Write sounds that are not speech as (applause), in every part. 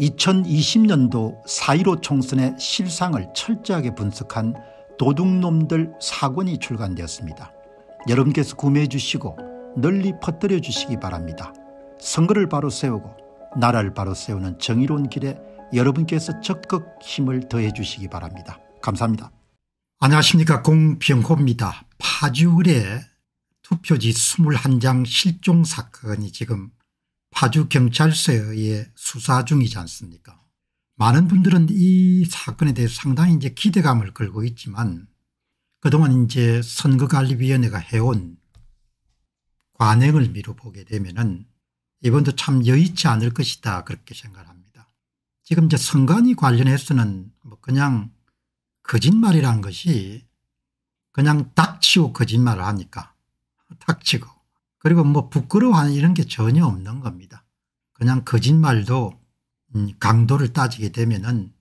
2020년도 4.15 총선의 실상을 철저하게 분석한 도둑놈들 사권이 출간되었습니다. 여러분께서 구매해 주시고 널리 퍼뜨려 주시기 바랍니다. 선거를 바로 세우고 나라를 바로 세우는 정의로운 길에 여러분께서 적극 힘을 더해 주시기 바랍니다. 감사합니다. 안녕하십니까 공병호입니다. 파주의 투표지 21장 실종 사건이 지금 파주경찰서에 수사 중이지 않습니까 많은 분들은 이 사건에 대해서 상당히 이제 기대감을 걸고 있지만 그동안 이제 선거관리위원회가 해온 관행을 미뤄보게 되면은 이번도 참 여의치 않을 것이다 그렇게 생각합니다. 지금 이제 선관위 관련해서는 뭐 그냥 거짓말이라는 것이 그냥 닥치고 거짓말을 하니까 닥치고 그리고 뭐 부끄러워하는 이런 게 전혀 없는 겁니다. 그냥 거짓말도 음, 강도를 따지게 되면 은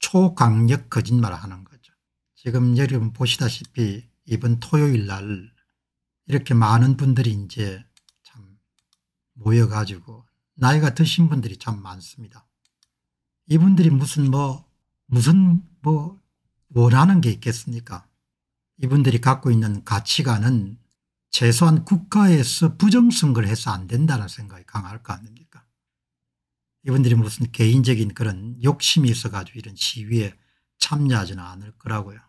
초강력 거짓말을 하는 거죠. 지금 여러분 보시다시피 이번 토요일 날 이렇게 많은 분들이 이제 참 모여가지고 나이가 드신 분들이 참 많습니다. 이분들이 무슨 뭐 무슨 뭐 원하는 게 있겠습니까 이분들이 갖고 있는 가치관은 최소한 국가에서 부정선거를 해서 안 된다는 생각이 강할 거 아닙니까 이분들이 무슨 개인적인 그런 욕심이 있어가지고 이런 시위에 참여하지는 않을 거라고요.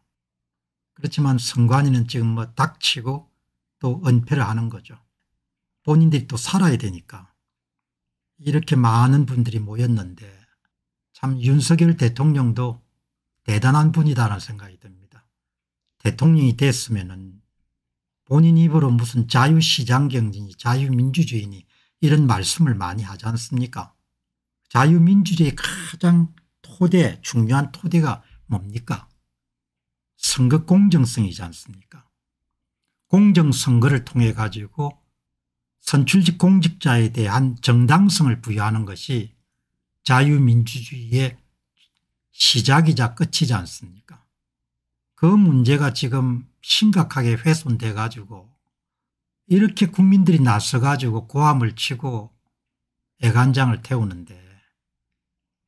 그렇지만 선관위는 지금 뭐 닥치고 또 은폐를 하는 거죠. 본인들이 또 살아야 되니까. 이렇게 많은 분들이 모였는데 참 윤석열 대통령도 대단한 분이다라는 생각이 듭니다. 대통령이 됐으면 은 본인 입으로 무슨 자유시장경제니 자유민주주의니 이런 말씀을 많이 하지 않습니까 자유민주주의 가장 토대 중요한 토대가 뭡니까 선거 공정성이지 않습니까 공정선거를 통해 가지고 선출직 공직자에 대한 정당성을 부여하는 것이 자유민주주의의 시작이자 끝이지 않습니까 그 문제가 지금 심각하게 훼손돼 가지고 이렇게 국민들이 나서 가지고 고함을 치고 애간장을 태우는데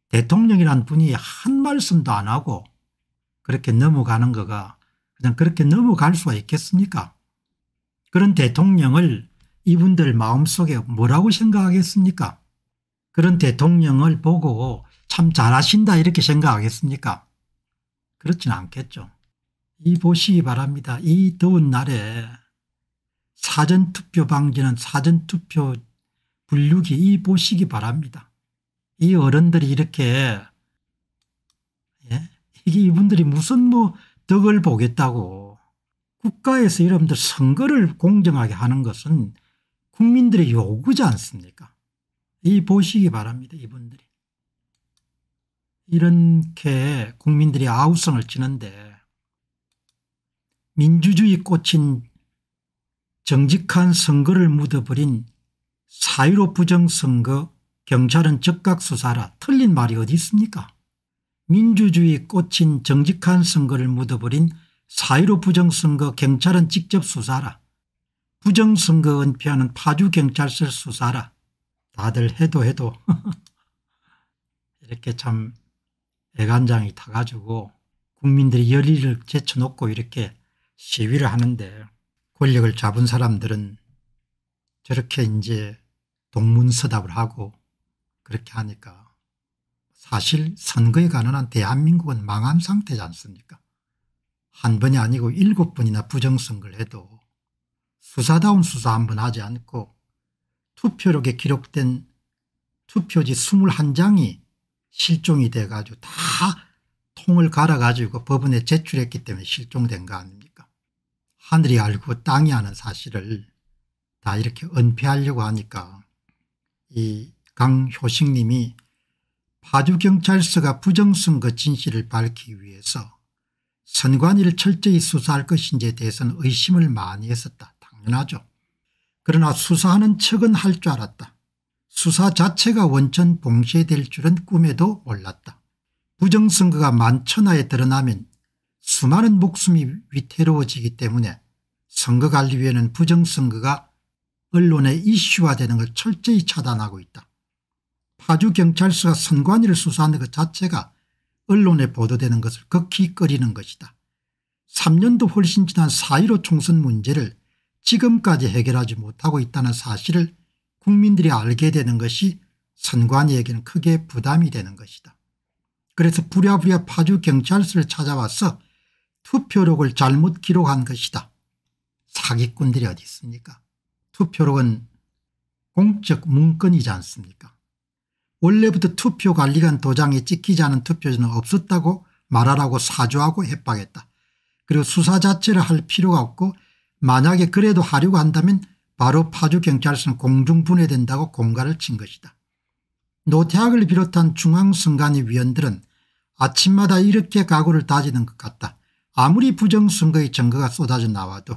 대통령이란 분이 한 말씀도 안 하고 그렇게 넘어가는 거가 그냥 그렇게 넘어갈 수가 있겠습니까 그런 대통령을 이분들 마음속에 뭐라고 생각하겠습니까 그런 대통령을 보고 참 잘하신다 이렇게 생각하겠습니까 그렇진 않겠죠 이 보시기 바랍니다. 이 더운 날에 사전투표 방지는 사전투표 분류기 이 보시기 바랍니다. 이 어른들이 이렇게 예? 이게 이분들이 무슨 뭐 덕을 보겠다고 국가에서 여러분들 선거를 공정하게 하는 것은 국민들의 요구지 않습니까 이 보시기 바랍니다 이분들이 이렇게 국민들이 아우성을 치는데 민주주의 꽃인 정직한 선거를 묻어버린 사유로 부정선거 경찰은 적각수사라 틀린 말이 어디 있습니까 민주주의 꽃인 정직한 선거를 묻어버린 사유로 부정선거 경찰은 직접 수사라 부정선거 은폐하는 파주경찰서 수사라 다들 해도 해도 (laughs) 이렇게 참 애간장이 타가지고 국민들이 열의를 제쳐놓고 이렇게 시위를 하는데 권력을 잡은 사람들은 저렇게 이제 동문서답을 하고 그렇게 하니까 사실 선거에 관한 대한민국은 망한 상태지 않습니까 한 번이 아니고 일곱 번이나 부정선거를 해도 수사다운 수사 한 번 하지 않고 투표록에 기록된 투표지 21장이 실종이 돼가지고 다 통을 갈아가지고 법원에 제출했기 때문에 실종된 거 아닙니까 하늘이 알고 땅이 아는 사실을 다 이렇게 은폐하려고 하니까 이 강효식님이 파주경찰서가 부정선 거 그 진실을 밝히기 위해서 선관위를 철저히 수사할 것인지에 대해서는 의심을 많이 했었다. 당연하죠. 그러나 수사하는 척은 할 줄 알았다. 수사 자체가 원천 봉쇄될 줄은 꿈에도 몰랐다. 부정선거가 만천하에 드러나면 수많은 목숨이 위태로워지기 때문에 선거관리위원회는 부정선거가 언론의 이슈화되는 걸 철저히 차단하고 있다. 파주경찰서가 선관위를 수사하는 것 자체가 언론에 보도되는 것을 극히 꺼리는 것이다. 3년도 훨씬 지난 4.15 총선 문제를 지금까지 해결하지 못하고 있다는 사실을 국민들이 알게 되는 것이 선관위에게는 크게 부담이 되는 것이다. 그래서 부랴부랴 파주경찰서를 찾아와서 투표록을 잘못 기록한 것이다. 사기꾼들이 어디 있습니까 투표록은 공적 문건이지 않습니까 원래부터 투표관리관 도장에 찍히지 않은 투표지는 없었다고 말하라고 사주하고 협박했다. 그리고 수사 자체를 할 필요가 없고 만약에 그래도 하려고 한다면 바로 파주경찰서는 공중분해된다고 공갈을 친 것이다. 노태학을 비롯한 중앙선관위 위원들은 아침마다 이렇게 각오를 다지는 것 같다. 아무리 부정선거의 증거가 쏟아져 나와도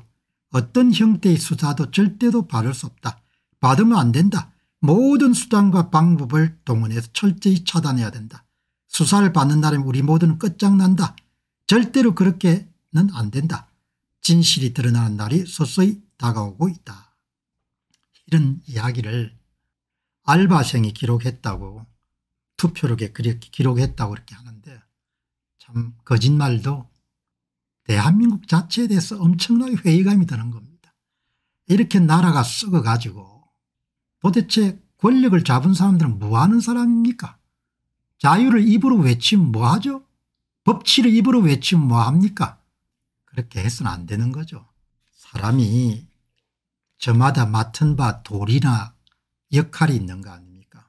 어떤 형태의 수사도 절대로 받을 수 없다. 받으면 안 된다. 모든 수단과 방법을 동원해서 철저히 차단해야 된다. 수사를 받는 날에 우리 모두는 끝장난다. 절대로 그렇게는 안 된다. 진실이 드러나는 날이 서서히 다가오고 있다. 이런 이야기를 알바생이 기록했다고 투표록에 그렇게 기록했다고 그렇게 하는데 참 거짓말도 대한민국 자체에 대해서 엄청나게 회의감이 드는 겁니다. 이렇게 나라가 썩어가지고 도대체 권력을 잡은 사람들은 뭐하는 사람입니까? 자유를 입으로 외치면 뭐하죠? 법치를 입으로 외치면 뭐합니까? 그렇게 해서는 안 되는 거죠. 사람이 저마다 맡은 바 도리나 역할이 있는 거 아닙니까?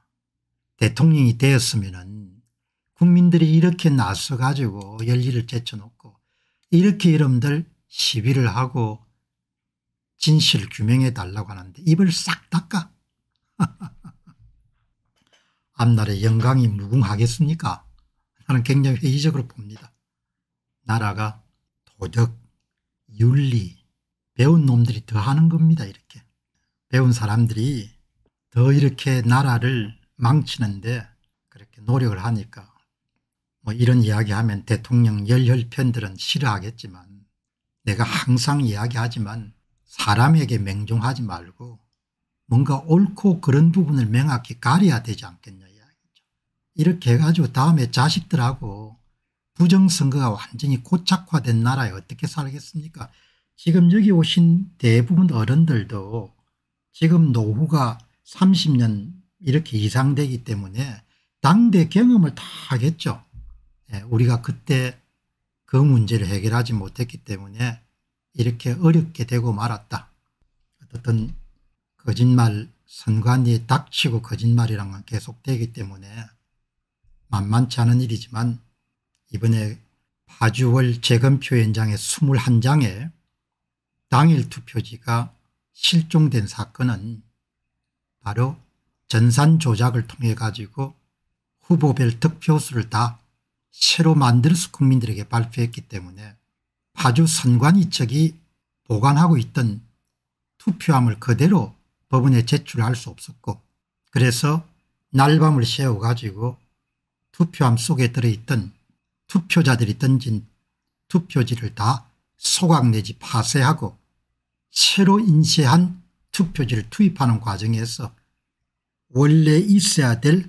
대통령이 되었으면 국민들이 이렇게 나서가지고 열일을 제쳐놓고 이렇게 이름들시비를 하고 진실 규명해 달라고 하는데 입을 싹 닦아. (laughs) 앞날의 영광이 무궁하겠습니까? 나는 굉장히 회의적으로 봅니다. 나라가 도덕, 윤리, 배운 놈들이 더 하는 겁니다. 이렇게. 배운 사람들이 더 이렇게 나라를 망치는데 그렇게 노력을 하니까 뭐 이런 이야기하면 대통령 열혈 팬들은 싫어하겠지만 내가 항상 이야기하지만 사람에게 맹종하지 말고 뭔가 옳고 그런 부분을 명확히 가려야 되지 않겠냐 이야기죠. 이렇게 해가지고 다음에 자식들하고 부정선거가 완전히 고착화된 나라에 어떻게 살겠습니까 지금 여기 오신 대부분 어른들도 지금 노후가 30년 이렇게 이상 되기 때문에 당대 경험을 다 하겠죠. 예, 우리가 그때 그 문제를 해결하지 못했기 때문에 이렇게 어렵게 되고 말았다. 어떤 거짓말 선관위에 닥치고 거짓말이란 건 계속되기 때문에 만만치 않은 일이지만 이번에 파주월 재검표 현장의 2 1장에 당일 투표지가 실종된 사건은 바로 전산 조작을 통해 가지고 후보별 득표수를 다 새로 만들스 국민들에게 발표했기 때문에 파주 선관위측이 보관하고 있던 투표함을 그대로 법원에 제출할 수 없었고 그래서 날밤을 세워가지고 투표함 속에 들어있던 투표자들이 던진 투표지를 다 소각 내지 파쇄하고 새로 인쇄한 투표지를 투입하는 과정에서 원래 있어야 될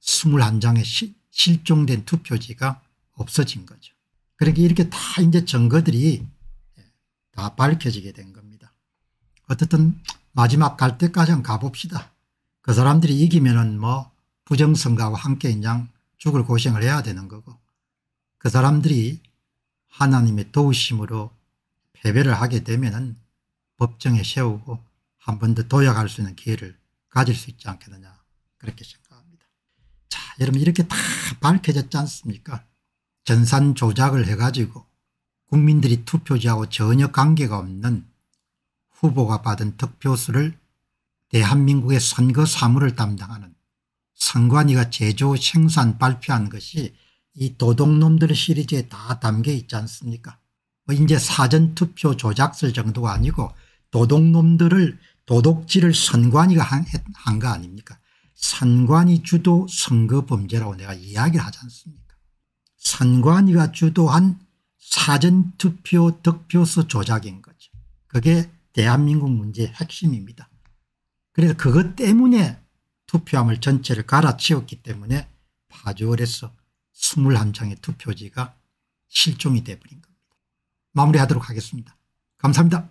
21장의 시, 실종된 투표지가 없어진 거죠. 그러니까 이렇게 다 이제 증거들이 예, 다 밝혀지게 된 겁니다. 어쨌든 마지막 갈 때까지 는 가봅시다. 그 사람들이 이기면은 뭐 부정선거와 함께 인양 죽을 고생을 해야 되는 거고 그 사람들이 하나님의 도우심으로 패배를 하게 되면은 법정에 세우고 한 번 더 도약할 수 있는 기회를 가질 수 있지 않겠느냐 그렇게 생각합니다. 자 여러분 이렇게 다 밝혀졌지 않습니까 전산 조작을 해가지고 국민들이 투표지하고 전혀 관계가 없는 후보가 받은 득표수를 대한민국의 선거 사무를 담당하는 선관위가 제조 생산 발표한 것이 이 도둑놈들 시리즈에 다 담겨 있지 않습니까 뭐 이제 사전투표 조작설 정도가 아니고 도둑놈들을 도둑질을 선관위가 한 거 아닙니까 선관위 주도 선거 범죄라고 내가 이야기를 하지 않습니까 산관이가 주도한 사전투표 득표수 조작인 거죠. 그게 대한민국 문제의 핵심입니다. 그래서 그것 때문에 투표함을 전체를 갈아치웠기 때문에 파주월에서 21장의 투표지가 실종이 돼버린 겁니다. 마무리하도록 하겠습니다. 감사합니다.